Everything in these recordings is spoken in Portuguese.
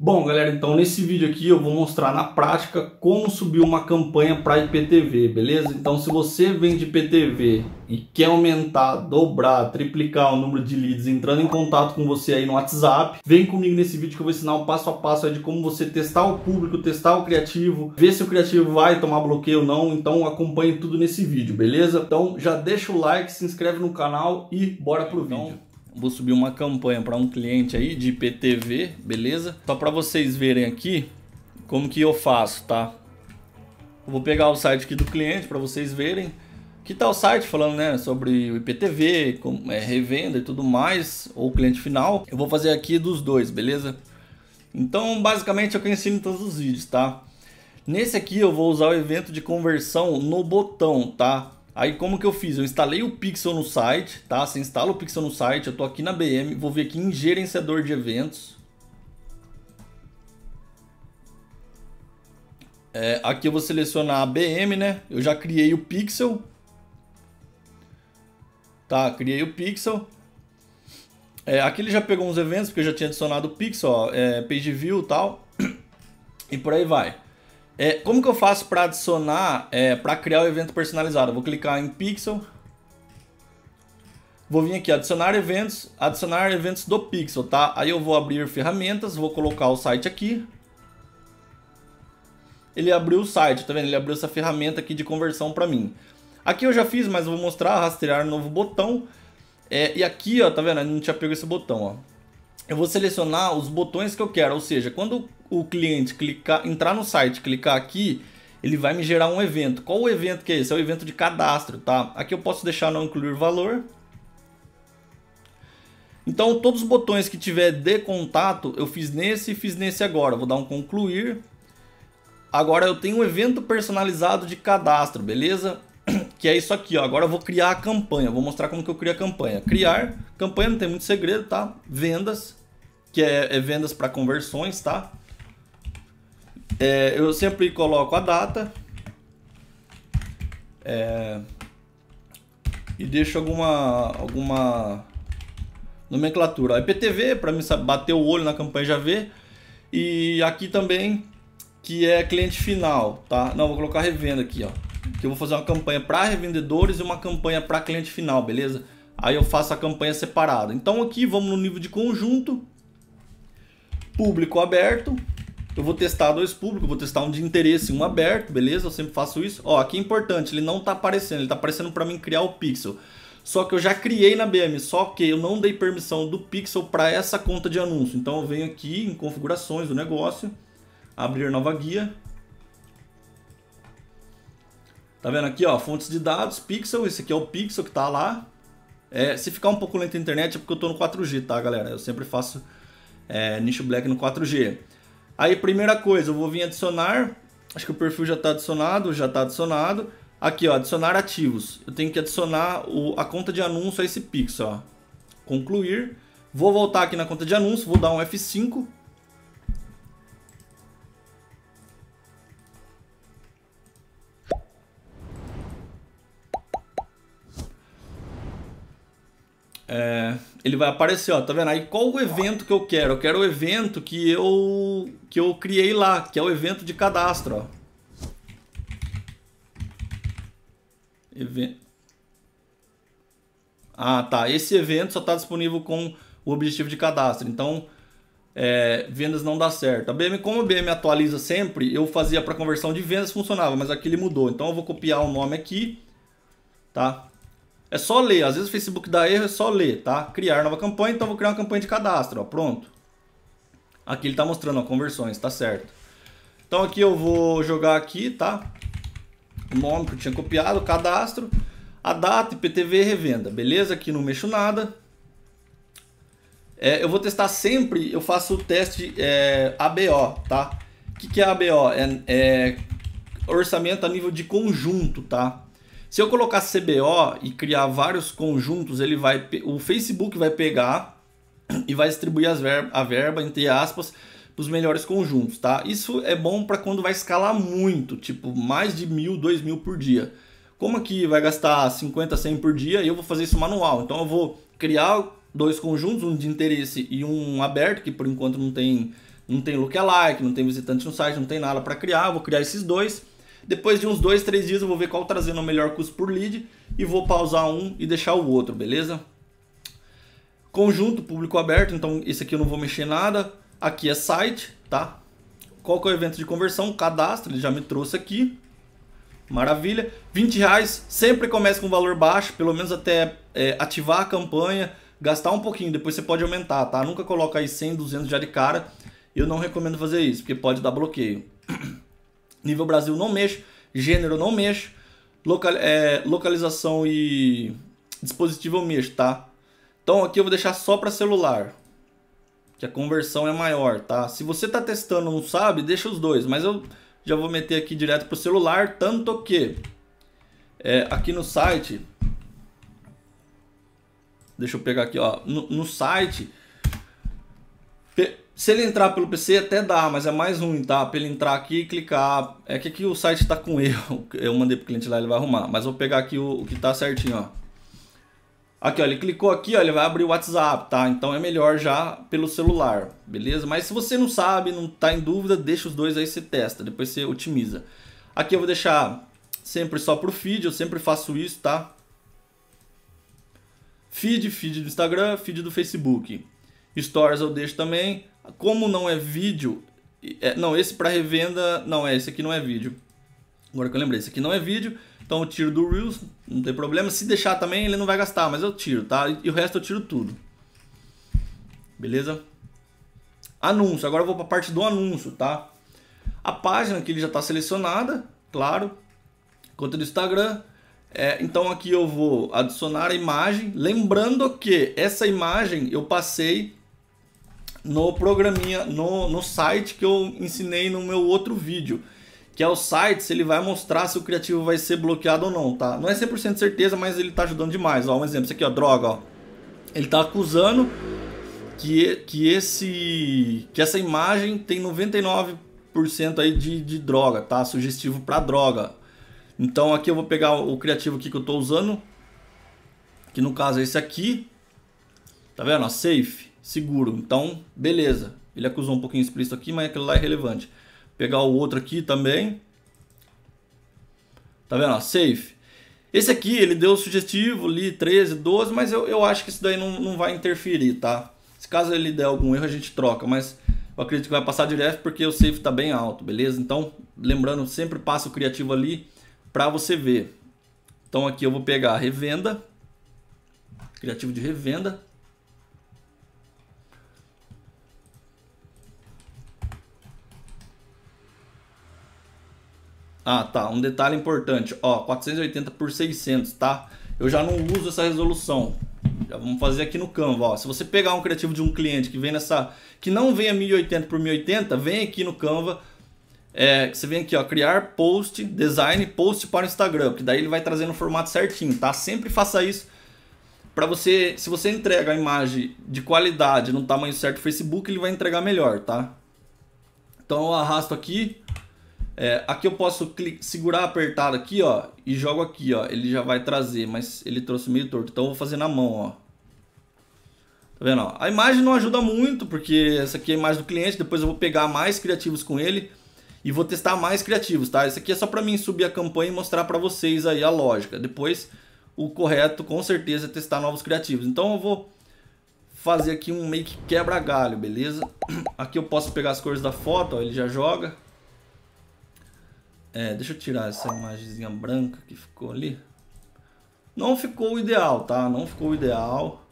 Bom, galera, então nesse vídeo aqui eu vou mostrar na prática como subir uma campanha para IPTV, beleza? Então se você vende IPTV e quer aumentar, dobrar, triplicar o número de leads entrando em contato com você aí no WhatsApp, vem comigo nesse vídeo que eu vou ensinar o um passo a passo de como você testar o público, testar o criativo, ver se o criativo vai tomar bloqueio ou não, então acompanhe tudo nesse vídeo, beleza? Então já deixa o like, se inscreve no canal e bora pro então, vídeo vou subir uma campanha para um cliente aí de IPTV, beleza? Só para vocês verem aqui como que eu faço, tá? Eu vou pegar o site aqui do cliente para vocês verem. Que tal tá o site falando, né, sobre o IPTV, como é revenda e tudo mais, ou cliente final? Eu vou fazer aqui dos dois, beleza? Então, basicamente é eu ensino em todos os vídeos, tá? Nesse aqui eu vou usar o evento de conversão no botão, tá? Aí como que eu fiz? Eu instalei o Pixel no site, tá? Você instala o Pixel no site, eu tô aqui na BM, vou vir aqui em gerenciador de eventos. É, aqui eu vou selecionar a BM, né? Eu já criei o Pixel. Tá, criei o Pixel. É, aqui ele já pegou uns eventos, porque eu já tinha adicionado o Pixel, ó, é, Page View e tal. E por aí vai. É, como que eu faço para adicionar, é, para criar o evento personalizado? Eu vou clicar em Pixel. Vou vir aqui, adicionar eventos, adicionar eventos do Pixel, tá? Aí eu vou abrir ferramentas, vou colocar o site aqui. Ele abriu o site, tá vendo? Ele abriu essa ferramenta aqui de conversão para mim. Aqui eu já fiz, mas eu vou mostrar, rastrear um novo botão. É, e aqui, ó, tá vendo? Eu não tinha pego esse botão, ó. Eu vou selecionar os botões que eu quero, ou seja, quando o cliente clicar, entrar no site, clicar aqui, ele vai me gerar um evento. Qual o evento que é esse? É o evento de cadastro, tá? Aqui eu posso deixar não incluir valor. Então, todos os botões que tiver de contato, eu fiz nesse e fiz nesse agora. Vou dar um concluir. Agora eu tenho um evento personalizado de cadastro, beleza? Que é isso aqui, ó. Agora eu vou criar a campanha. Vou mostrar como que eu crio a campanha. Criar. Campanha não tem muito segredo, tá? Vendas. Que é, é vendas para conversões, tá? É, eu sempre coloco a data é, e deixo alguma alguma nomenclatura. IPTV para mim bater o olho na campanha já ver e aqui também que é cliente final, tá? Não vou colocar revenda aqui, ó. Que eu vou fazer uma campanha para revendedores e uma campanha para cliente final, beleza? Aí eu faço a campanha separada. Então aqui vamos no nível de conjunto, público aberto, eu vou testar dois públicos, vou testar um de interesse, um aberto, beleza? Eu sempre faço isso. Ó, aqui é importante, ele não tá aparecendo, ele tá aparecendo para mim criar o pixel. Só que eu já criei na BM, só que eu não dei permissão do pixel para essa conta de anúncio. Então eu venho aqui em configurações do negócio, abrir nova guia. Tá vendo aqui, ó, fontes de dados, pixel, esse aqui é o pixel que tá lá. É, se ficar um pouco lento a internet é porque eu tô no 4G, tá, galera? Eu sempre faço é, nicho black no 4G. Aí, primeira coisa, eu vou vir adicionar. Acho que o perfil já está adicionado, já está adicionado. Aqui, ó, adicionar ativos. Eu tenho que adicionar o, a conta de anúncio a esse pixel, ó. Concluir. Vou voltar aqui na conta de anúncio, vou dar um F5. É ele vai aparecer, ó, tá vendo? Aí qual o evento que eu quero? Eu quero o evento que eu que eu criei lá, que é o evento de cadastro, ó. Evento. Ah, tá. Esse evento só está disponível com o objetivo de cadastro. Então, é, vendas não dá certo. A BM, como a BM atualiza sempre, eu fazia para conversão de vendas funcionava, mas aqui ele mudou. Então eu vou copiar o nome aqui, tá? É só ler. Às vezes o Facebook dá erro, é só ler, tá? Criar nova campanha, então vou criar uma campanha de cadastro, ó, pronto. Aqui ele está mostrando ó, conversões, tá certo. Então aqui eu vou jogar aqui, tá? O nome que eu tinha copiado, cadastro, a data, IPTV revenda, beleza? Aqui não mexo nada. É, eu vou testar sempre, eu faço o teste é, ABO, tá? O que, que é ABO? É, é orçamento a nível de conjunto, tá? Se eu colocar CBO e criar vários conjuntos, ele vai, o Facebook vai pegar e vai distribuir ver, a verba, entre aspas, para os melhores conjuntos, tá? Isso é bom para quando vai escalar muito, tipo mais de mil, dois mil por dia. Como aqui vai gastar 50, 100 por dia, eu vou fazer isso manual. Então eu vou criar dois conjuntos, um de interesse e um aberto, que por enquanto não tem, não tem lookalike, não tem visitante no site, não tem nada para criar. Eu vou criar esses dois depois de uns dois, três dias eu vou ver qual trazendo o melhor custo por lead e vou pausar um e deixar o outro, beleza? Conjunto, público aberto, então esse aqui eu não vou mexer nada. Aqui é site, tá? Qual que é o evento de conversão? Cadastro, ele já me trouxe aqui. Maravilha. 20 reais, sempre começa com valor baixo, pelo menos até é, ativar a campanha, gastar um pouquinho, depois você pode aumentar, tá? Nunca coloca aí 100, 200 já de cara. Eu não recomendo fazer isso, porque pode dar bloqueio. Nível Brasil não mexo, gênero não mexo, local, é, localização e dispositivo eu mexo, tá? Então aqui eu vou deixar só para celular, que a conversão é maior, tá? Se você está testando não sabe, deixa os dois, mas eu já vou meter aqui direto para o celular, tanto que é, aqui no site, deixa eu pegar aqui, ó, no, no site se ele entrar pelo PC até dá, mas é mais ruim, tá? Pra ele entrar aqui e clicar. É que aqui o site tá com erro. Eu mandei pro cliente lá, ele vai arrumar. Mas vou pegar aqui o, o que tá certinho, ó. Aqui, ó, ele clicou aqui, ó, ele vai abrir o WhatsApp, tá? Então é melhor já pelo celular, beleza? Mas se você não sabe, não tá em dúvida, deixa os dois aí, você testa, depois você otimiza. Aqui eu vou deixar sempre só pro feed, eu sempre faço isso, tá? Feed, feed do Instagram, feed do Facebook. Stories eu deixo também. Como não é vídeo. É, não, esse para revenda. Não, é, esse aqui não é vídeo. Agora que eu lembrei, esse aqui não é vídeo. Então eu tiro do Reels, não tem problema. Se deixar também, ele não vai gastar, mas eu tiro, tá? E, e o resto eu tiro tudo. Beleza? Anúncio. Agora eu vou para a parte do anúncio, tá? A página que ele já está selecionada, claro. Conta do Instagram. É, então aqui eu vou adicionar a imagem. Lembrando que essa imagem eu passei no programinha, no, no site que eu ensinei no meu outro vídeo. Que é o site, se ele vai mostrar se o criativo vai ser bloqueado ou não, tá? Não é 100% certeza, mas ele tá ajudando demais. Ó, um exemplo, isso aqui, ó, droga, ó. Ele tá acusando que, que, esse, que essa imagem tem 99% aí de, de droga, tá? Sugestivo para droga. Então aqui eu vou pegar o criativo aqui que eu estou usando, que no caso é esse aqui. Tá vendo? Ó, safe seguro. Então, beleza. Ele acusou um pouquinho explícito aqui, mas aquilo lá é relevante. Pegar o outro aqui também. Tá vendo? Ó, safe. Esse aqui, ele deu sugestivo ali, 13, 12, mas eu, eu acho que isso daí não, não vai interferir, tá? Se caso ele der algum erro, a gente troca, mas eu acredito que vai passar direto porque o safe tá bem alto, beleza? Então, lembrando, sempre passa o criativo ali para você ver. Então aqui eu vou pegar a revenda, criativo de revenda, Ah, tá. Um detalhe importante, ó, 480 por 600, tá? Eu já não uso essa resolução. Já vamos fazer aqui no Canva, ó. Se você pegar um criativo de um cliente que vem nessa, que não venha 1080 por 1080, vem aqui no Canva. É, você vem aqui, ó, criar post, design post para o Instagram, porque daí ele vai trazendo o formato certinho, tá? Sempre faça isso para você, se você entrega a imagem de qualidade no tamanho certo do Facebook, ele vai entregar melhor, tá? Então eu arrasto aqui, é, aqui eu posso segurar apertado aqui, ó, e jogo aqui, ó. Ele já vai trazer, mas ele trouxe meio torto. Então eu vou fazer na mão, ó. Tá vendo, ó? A imagem não ajuda muito, porque essa aqui é a imagem do cliente. Depois eu vou pegar mais criativos com ele e vou testar mais criativos, tá? Isso aqui é só para mim subir a campanha e mostrar para vocês aí a lógica. Depois, o correto com certeza é testar novos criativos. Então eu vou fazer aqui um meio que quebra galho, beleza? Aqui eu posso pegar as cores da foto, ó, ele já joga. É, deixa eu tirar essa imagenzinha branca que ficou ali. Não ficou ideal, tá? Não ficou ideal.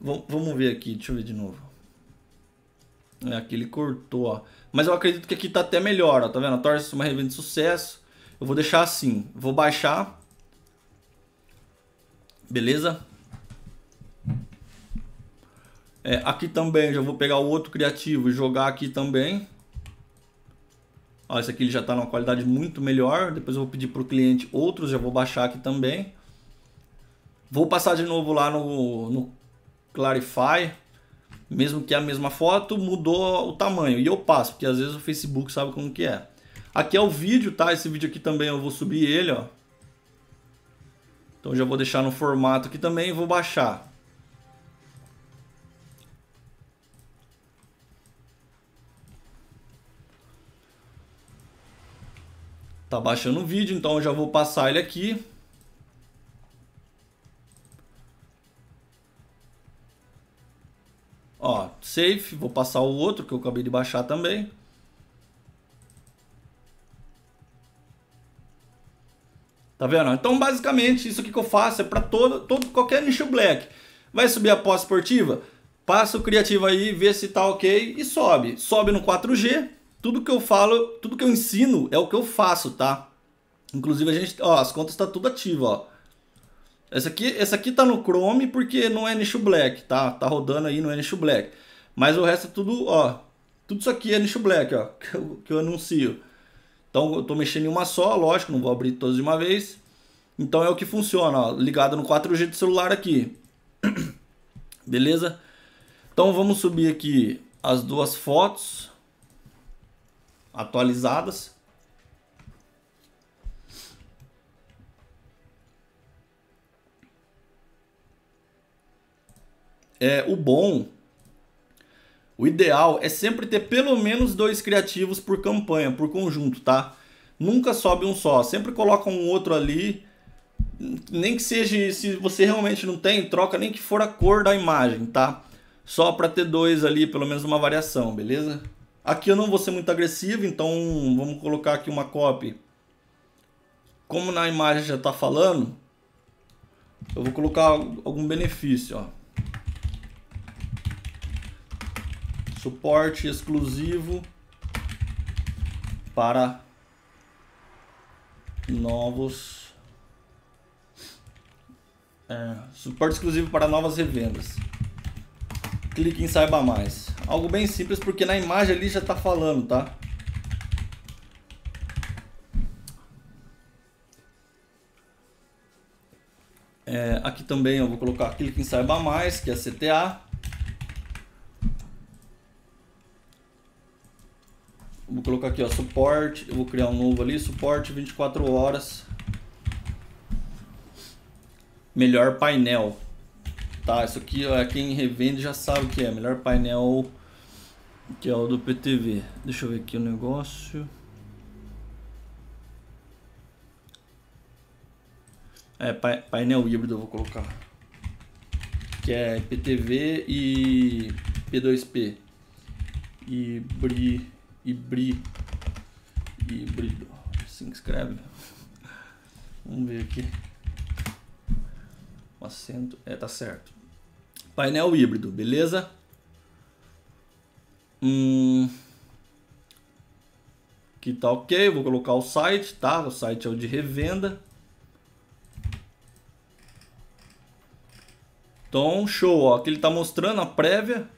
V vamos ver aqui, deixa eu ver de novo. É, aqui ele cortou, ó. Mas eu acredito que aqui tá até melhor, ó. Tá vendo? Torce uma revenda de sucesso. Eu vou deixar assim. Vou baixar. Beleza? É, aqui também já vou pegar o outro criativo e jogar aqui também ó, esse aqui ele já está numa qualidade muito melhor, depois eu vou pedir para o cliente outros, já vou baixar aqui também. Vou passar de novo lá no, no Clarify, mesmo que é a mesma foto, mudou o tamanho. E eu passo, porque às vezes o Facebook sabe como que é. Aqui é o vídeo, tá? Esse vídeo aqui também eu vou subir ele, ó. Então já vou deixar no formato aqui também e vou baixar. Tá baixando o vídeo, então eu já vou passar ele aqui. Ó, safe vou passar o outro que eu acabei de baixar também. Tá vendo? Então, basicamente, isso que eu faço é para todo, todo qualquer nicho black. Vai subir a pós esportiva? Passa o criativo aí, vê se tá ok e sobe. Sobe no 4G, tudo que eu falo, tudo que eu ensino é o que eu faço, tá? Inclusive a gente, ó, as contas tá tudo ativo, ó. Essa aqui, essa aqui tá no Chrome porque não é nicho black, tá? Tá rodando aí, não é nicho black. Mas o resto é tudo, ó, tudo isso aqui é nicho black, ó, que eu, que eu anuncio. Então eu tô mexendo em uma só, lógico, não vou abrir todas de uma vez. Então é o que funciona, ó, ligado no 4G do celular aqui. Beleza? Então vamos subir aqui as duas fotos atualizadas. É, o bom, o ideal é sempre ter pelo menos dois criativos por campanha, por conjunto, tá? Nunca sobe um só, sempre coloca um outro ali. Nem que seja, se você realmente não tem, troca nem que for a cor da imagem, tá? Só para ter dois ali, pelo menos uma variação, beleza? Aqui eu não vou ser muito agressivo, então vamos colocar aqui uma copy. Como na imagem já está falando, eu vou colocar algum benefício. Ó. Suporte exclusivo para novos... É, suporte exclusivo para novas revendas clique em saiba mais. Algo bem simples, porque na imagem ali já está falando, tá? É, aqui também eu vou colocar clique em saiba mais, que é CTA. Vou colocar aqui, ó, suporte, eu vou criar um novo ali, suporte 24 horas. Melhor painel. Tá, isso aqui ó, é quem revende já sabe o que é. Melhor painel que é o do PTV. Deixa eu ver aqui o negócio. É, painel híbrido eu vou colocar. Que é PTV e P2P. Hibri. Hibri. Híbrido. Se assim inscreve. escreve. Vamos ver aqui. O acento. É, tá certo painel híbrido, beleza? Hum, que tá ok, vou colocar o site, tá? O site é o de revenda. Então, show, ó, que ele tá mostrando a prévia.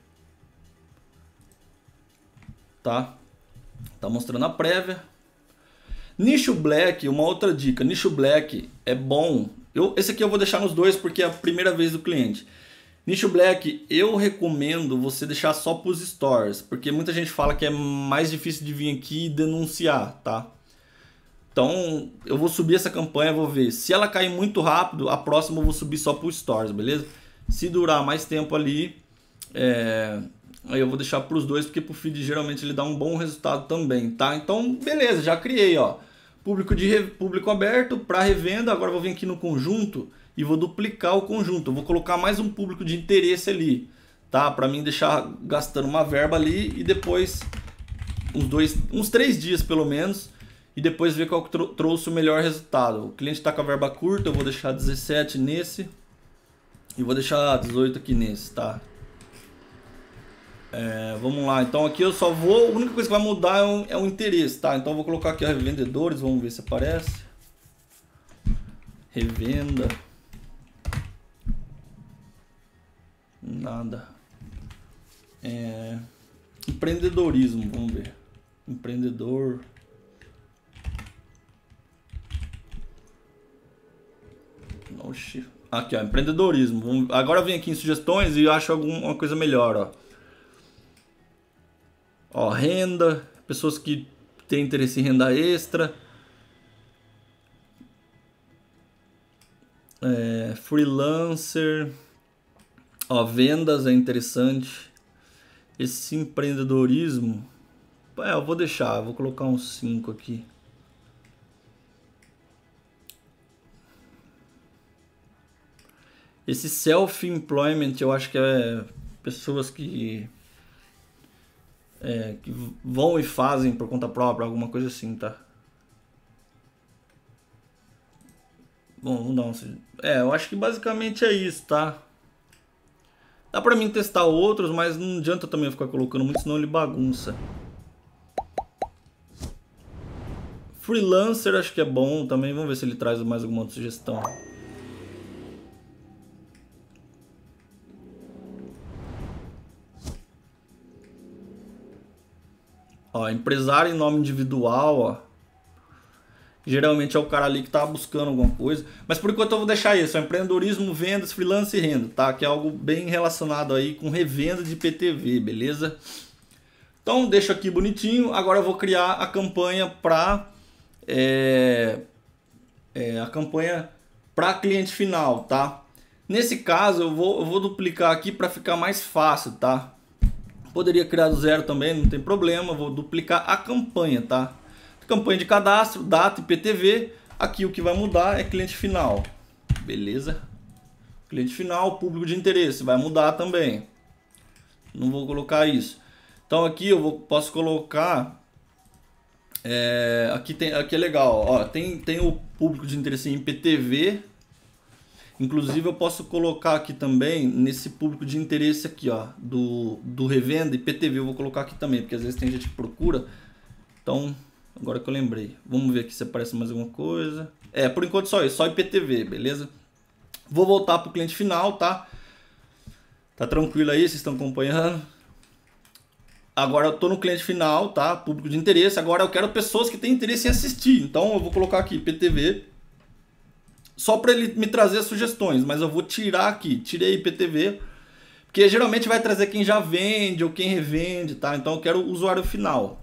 Tá? Tá mostrando a prévia. Nicho Black, uma outra dica, nicho Black é bom. Eu, esse aqui eu vou deixar nos dois porque é a primeira vez do cliente. Nicho Black, eu recomendo você deixar só para os stores porque muita gente fala que é mais difícil de vir aqui e denunciar, tá? Então, eu vou subir essa campanha, vou ver. Se ela cair muito rápido, a próxima eu vou subir só para os stores, beleza? Se durar mais tempo ali, é... aí eu vou deixar para os dois, porque para o feed geralmente ele dá um bom resultado também, tá? Então, beleza, já criei, ó. Público, de re... público aberto para revenda, agora eu vou vir aqui no conjunto e vou duplicar o conjunto. Eu vou colocar mais um público de interesse ali, tá? Para mim deixar gastando uma verba ali e depois uns dois, uns três dias pelo menos e depois ver qual trouxe o melhor resultado. O cliente está com a verba curta, eu vou deixar 17 nesse e vou deixar 18 aqui nesse, tá? É, vamos lá, então aqui eu só vou. A única coisa que vai mudar é o, é o interesse, tá? Então eu vou colocar aqui ó, revendedores, vamos ver se aparece. Revenda. Nada. É... Empreendedorismo, vamos ver. Empreendedor. Oxi. Aqui, ó, empreendedorismo. Agora eu vim aqui em sugestões e acho alguma coisa melhor, ó. Ó, renda, pessoas que têm interesse em renda extra. É, freelancer. Ó, vendas é interessante. Esse empreendedorismo. É, eu vou deixar, eu vou colocar um 5 aqui. Esse self-employment, eu acho que é pessoas que, é, que vão e fazem por conta própria, alguma coisa assim, tá? Bom, vamos dar um. É, eu acho que basicamente é isso, tá? Dá pra mim testar outros, mas não adianta também ficar colocando muito, senão ele bagunça. Freelancer acho que é bom também. Vamos ver se ele traz mais alguma outra sugestão. Ó, empresário em nome individual, ó. Geralmente é o cara ali que está buscando alguma coisa. Mas por enquanto eu vou deixar isso. É empreendedorismo, vendas, freelance e renda, tá? Que é algo bem relacionado aí com revenda de PTV, beleza? Então deixo aqui bonitinho. Agora eu vou criar a campanha para é, é, a campanha para cliente final, tá? Nesse caso eu vou, eu vou duplicar aqui para ficar mais fácil, tá? Poderia criar do zero também, não tem problema. Vou duplicar a campanha, tá? Campanha de cadastro, data IPTV. Aqui o que vai mudar é cliente final. Beleza? Cliente final, público de interesse, vai mudar também. Não vou colocar isso. Então aqui eu vou, posso colocar. É, aqui, tem, aqui é legal, ó, tem, tem o público de interesse em IPTV. Inclusive eu posso colocar aqui também nesse público de interesse aqui, ó, do, do revenda IPTV eu vou colocar aqui também, porque às vezes tem gente que procura. Então Agora que eu lembrei. Vamos ver aqui se aparece mais alguma coisa. É, por enquanto só isso, só IPTV, beleza? Vou voltar pro cliente final, tá? Tá tranquilo aí, vocês estão acompanhando? Agora eu tô no cliente final, tá? Público de interesse. Agora eu quero pessoas que têm interesse em assistir. Então eu vou colocar aqui IPTV. Só para ele me trazer sugestões, mas eu vou tirar aqui, tirei IPTV, porque geralmente vai trazer quem já vende ou quem revende, tá? Então eu quero o usuário final.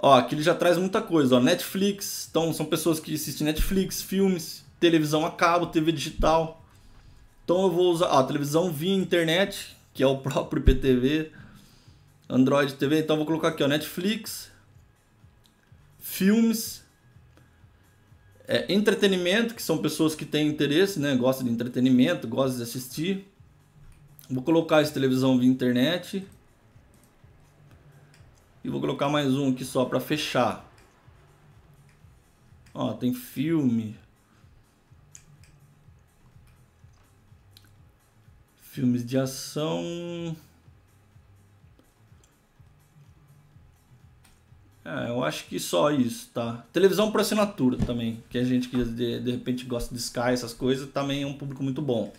Ó, aqui ele já traz muita coisa, ó, Netflix, então são pessoas que assistem Netflix, filmes, televisão a cabo, TV digital. Então eu vou usar, ó, televisão via internet, que é o próprio IPTV, Android TV, então eu vou colocar aqui, ó, Netflix, filmes, é, entretenimento, que são pessoas que têm interesse, né, gostam de entretenimento, gostam de assistir. Vou colocar esse televisão via internet. E vou colocar mais um aqui só para fechar. Ó, tem filme. Filmes de ação. É, eu acho que só isso, tá? Televisão por assinatura também, que a gente que de, de repente gosta de Sky, essas coisas, também é um público muito bom.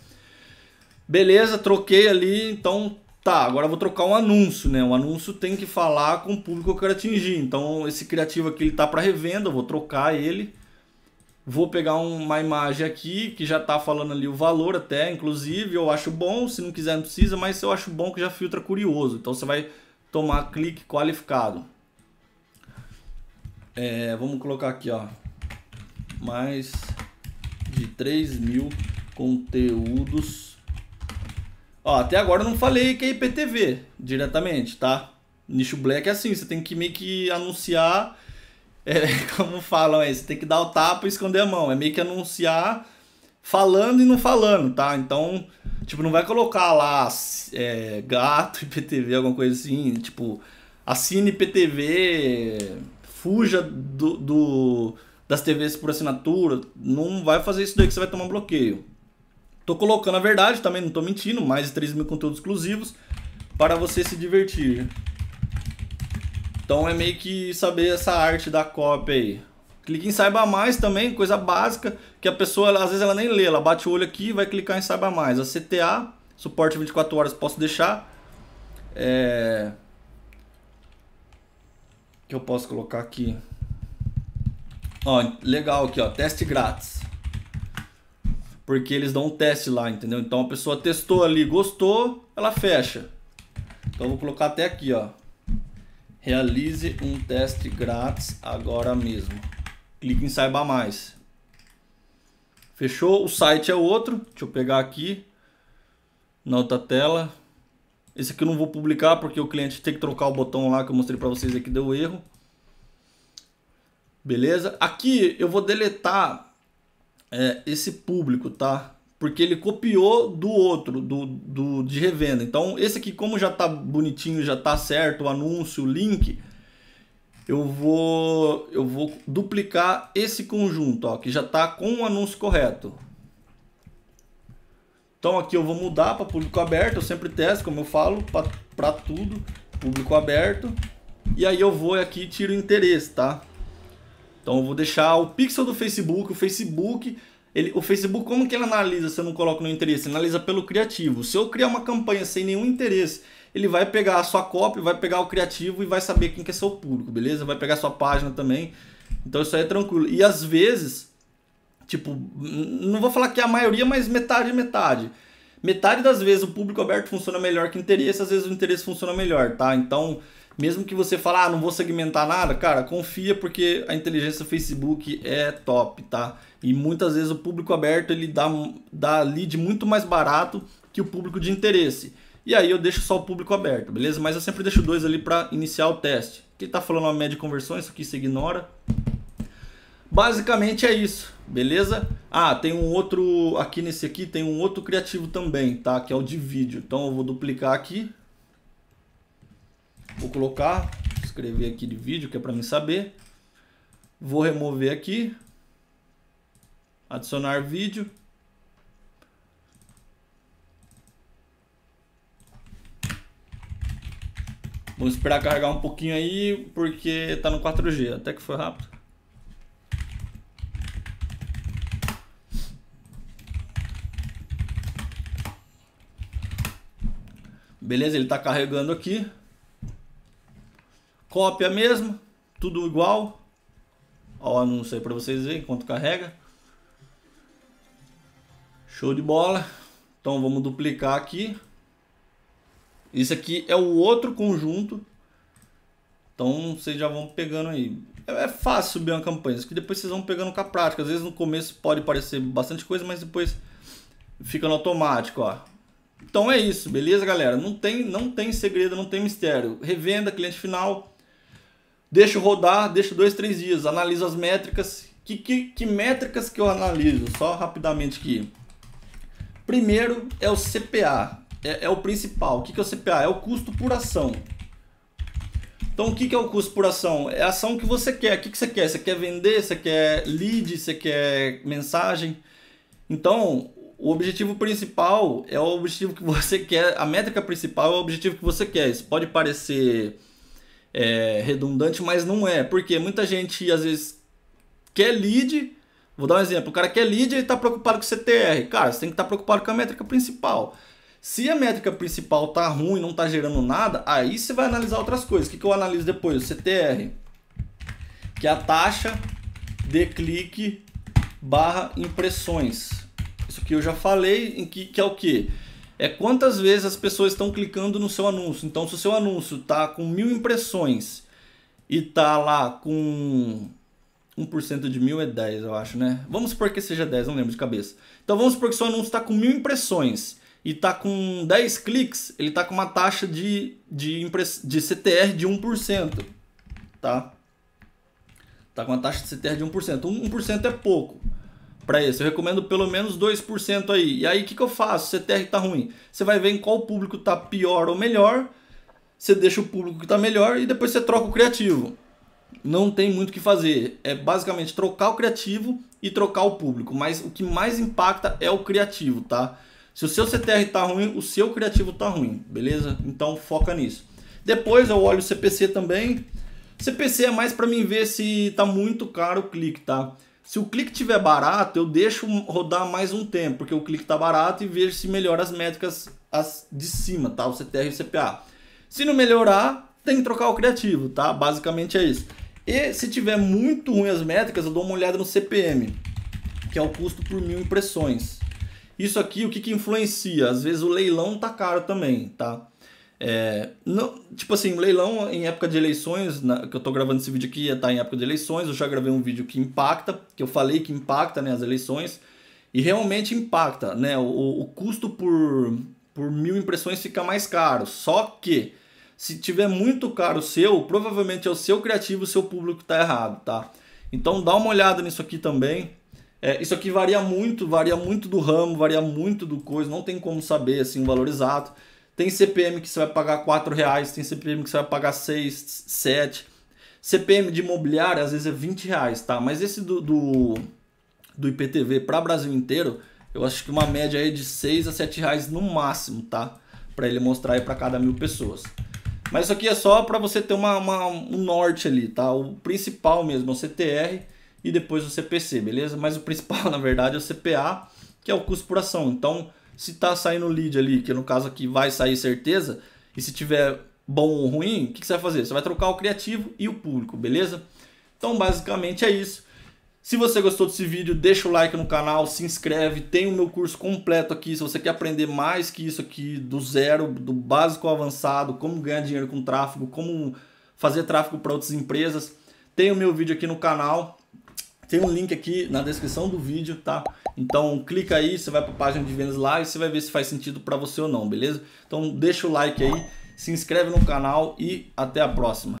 Beleza, troquei ali, então tá, agora vou trocar um anúncio, né? Um anúncio tem que falar com o público que eu quero atingir. Então, esse criativo aqui ele tá para revenda, eu vou trocar ele. Vou pegar uma imagem aqui que já tá falando ali o valor até, inclusive, eu acho bom, se não quiser não precisa, mas eu acho bom que já filtra curioso. Então você vai tomar clique qualificado. É, vamos colocar aqui, ó. Mais de 3 mil conteúdos Ó, até agora eu não falei que é IPTV diretamente, tá? Nicho Black é assim, você tem que meio que anunciar, é, como falam aí, você tem que dar o tapa e esconder a mão. É meio que anunciar falando e não falando, tá? Então, tipo, não vai colocar lá é, gato IPTV, alguma coisa assim, tipo, assine IPTV, fuja do, do das TVs por assinatura, não vai fazer isso daí que você vai tomar bloqueio. Tô colocando a verdade, também não tô mentindo, mais de 3 mil conteúdos exclusivos para você se divertir. Então é meio que saber essa arte da cópia aí. Clique em saiba mais também, coisa básica, que a pessoa às vezes ela nem lê, ela bate o olho aqui e vai clicar em saiba mais. A CTA, suporte 24 horas, posso deixar. É... que eu posso colocar aqui? Ó, legal aqui, ó, teste grátis. Porque eles dão um teste lá, entendeu? Então a pessoa testou ali, gostou, ela fecha. Então vou colocar até aqui, ó. Realize um teste grátis agora mesmo. Clique em saiba mais. Fechou? O site é outro. Deixa eu pegar aqui na outra tela. Esse aqui eu não vou publicar porque o cliente tem que trocar o botão lá que eu mostrei para vocês aqui deu erro. Beleza? Aqui eu vou deletar é, esse público, tá? Porque ele copiou do outro, do, do de revenda. Então, esse aqui, como já tá bonitinho, já tá certo, o anúncio, o link, eu vou, eu vou duplicar esse conjunto, ó, que já tá com o anúncio correto. Então aqui eu vou mudar para público aberto, eu sempre testo, como eu falo, para tudo, público aberto. E aí eu vou aqui e tiro o interesse, tá? Então eu vou deixar o pixel do Facebook, o Facebook, ele, o Facebook como que ele analisa se eu não coloco no interesse? Ele analisa pelo criativo. Se eu criar uma campanha sem nenhum interesse, ele vai pegar a sua cópia, vai pegar o criativo e vai saber quem que é seu público, beleza? Vai pegar a sua página também. Então isso aí é tranquilo. E às vezes, tipo, não vou falar que é a maioria, mas metade, metade. Metade das vezes o público aberto funciona melhor que interesse, às vezes o interesse funciona melhor, tá? Então, mesmo que você fale, ah, não vou segmentar nada, cara, confia porque a inteligência do Facebook é top, tá? E muitas vezes o público aberto ele dá, dá lead muito mais barato que o público de interesse. E aí eu deixo só o público aberto, beleza? Mas eu sempre deixo dois ali para iniciar o teste. Quem tá falando uma média de conversão, isso aqui se ignora. Basicamente é isso, beleza? Ah, tem um outro, aqui nesse aqui tem um outro criativo também, tá? Que é o de vídeo. Então eu vou duplicar aqui, Vou colocar, escrever aqui de vídeo, que é para mim saber. Vou remover aqui. Adicionar vídeo. Vamos esperar carregar um pouquinho aí, porque está no 4G. Até que foi rápido. Beleza, ele está carregando aqui. Cópia mesmo, tudo igual. Ó, o anúncio aí para vocês verem quanto carrega. Show de bola. Então vamos duplicar aqui. Isso aqui é o outro conjunto. Então vocês já vão pegando aí. É, é fácil subir uma campanha, isso que depois vocês vão pegando com a prática. Às vezes no começo pode parecer bastante coisa, mas depois fica no automático, ó. Então é isso, beleza, galera? Não tem, não tem segredo, não tem mistério. Revenda, cliente final, Deixo rodar, deixo dois, três dias, analiso as métricas. Que, que, que métricas que eu analiso? Só rapidamente aqui. Primeiro é o CPA, é, é o principal. O que, que é o CPA? É o custo por ação. Então, o que, que é o custo por ação? É a ação que você quer. O que, que você quer? Você quer vender? Você quer lead? Você quer mensagem? Então, o objetivo principal é o objetivo que você quer. A métrica principal é o objetivo que você quer. Isso pode parecer é, redundante, mas não é. Porque muita gente às vezes quer lead. Vou dar um exemplo. O cara quer lead e está preocupado com o CTR. Cara, você tem que estar tá preocupado com a métrica principal. Se a métrica principal tá ruim, não tá gerando nada, aí você vai analisar outras coisas. O que, que eu analiso depois? O CTR, que é a taxa de clique barra impressões. Isso que eu já falei, em que, que é o que? é quantas vezes as pessoas estão clicando no seu anúncio. Então, se o seu anúncio está com mil impressões e está lá com 1% de mil é 10, eu acho, né? Vamos supor que seja 10, não lembro de cabeça. Então, vamos supor que seu anúncio está com mil impressões e está com 10 cliques, ele está com uma taxa de, de, de CTR de 1%. Tá? Está com uma taxa de CTR de 1%. 1% é pouco para esse. Eu recomendo pelo menos 2% aí. E aí o que, que eu faço? CTR está ruim. Você vai ver em qual público está pior ou melhor. Você deixa o público que está melhor e depois você troca o criativo. Não tem muito o que fazer. É basicamente trocar o criativo e trocar o público. Mas o que mais impacta é o criativo, tá? Se o seu CTR está ruim, o seu criativo está ruim, beleza? Então foca nisso. Depois eu olho o CPC também. CPC é mais para mim ver se está muito caro o clique, tá? Se o clique tiver barato, eu deixo rodar mais um tempo, porque o clique está barato e vejo se melhora as métricas as de cima, tá? O CTR e o CPA. Se não melhorar, tem que trocar o criativo, tá? Basicamente é isso. E se tiver muito ruim as métricas, eu dou uma olhada no CPM, que é o custo por mil impressões. Isso aqui, o que, que influencia? Às vezes o leilão tá caro também, tá? É, não, tipo assim, leilão em época de eleições, na, que eu tô gravando esse vídeo aqui, tá em época de eleições, eu já gravei um vídeo que impacta, que eu falei que impacta né, as eleições, e realmente impacta, né? O, o custo por, por mil impressões fica mais caro. Só que se tiver muito caro o seu, provavelmente é o seu criativo, o seu público tá errado, tá? Então dá uma olhada nisso aqui também. É, isso aqui varia muito, varia muito do ramo, varia muito do coisa, não tem como saber assim o valor exato. Tem CPM que você vai pagar 4 reais, tem CPM que você vai pagar 6, 7. CPM de imobiliário às vezes é 20 reais, tá? Mas esse do, do, do IPTV para Brasil inteiro, eu acho que uma média aí de 6 a 7 reais no máximo, tá? Para ele mostrar aí para cada mil pessoas. Mas isso aqui é só para você ter uma, uma, um norte ali, tá? O principal mesmo é o CTR e depois o CPC, beleza? Mas o principal, na verdade, é o CPA, que é o custo por ação. Então, se tá saindo lead ali, que no caso aqui vai sair certeza, e se tiver bom ou ruim, o que, que você vai fazer? Você vai trocar o criativo e o público, beleza? Então basicamente é isso. Se você gostou desse vídeo, deixa o like no canal, se inscreve, tem o meu curso completo aqui, se você quer aprender mais que isso aqui, do zero, do básico ao avançado, como ganhar dinheiro com tráfego, como fazer tráfego para outras empresas, tem o meu vídeo aqui no canal, tem um link aqui na descrição do vídeo, tá? Então clica aí, você vai para a página de vendas lá e você vai ver se faz sentido para você ou não, beleza? Então deixa o like aí, se inscreve no canal e até a próxima.